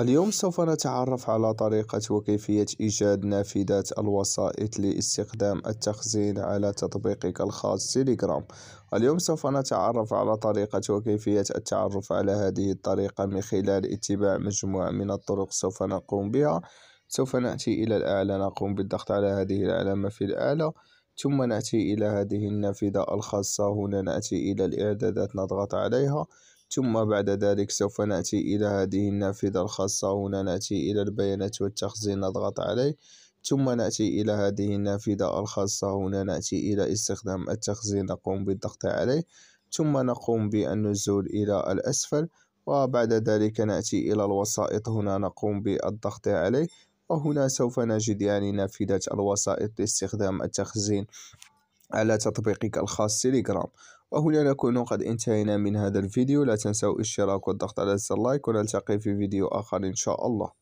اليوم سوف نتعرف على طريقة وكيفية إيجاد نافذة الوسائط لاستخدام التخزين على تطبيقك الخاص تيليجرام اليوم سوف نتعرف على طريقة وكيفية التعرف على هذه الطريقة من خلال اتباع مجموعة من الطرق سوف نقوم بها سوف نأتي إلى الأعلى نقوم بالضغط على هذه العلامة في الأعلى ثم نأتي إلى هذه النافذة الخاصة هنا نأتي إلى الإعدادات نضغط عليها ثم بعد ذلك سوف نأتي إلى هذه النافذة الخاصة هنا نأتي إلى البيانات والتخزين نضغط عليه ثم نأتي إلى هذه النافذة الخاصة هنا نأتي إلى استخدام التخزين نقوم بالضغط عليه ثم نقوم بالنزول إلى الأسفل وبعد ذلك نأتي إلى الوسائط هنا نقوم بالضغط عليه وهنا سوف نجد يعني نافذة الوسائط لاستخدام التخزين على تطبيقك الخاص تيليجرام وهنا نكون قد انتهينا من هذا الفيديو لا تنسوا الاشتراك والضغط على زر اللايك ونلتقي في فيديو آخر إن شاء الله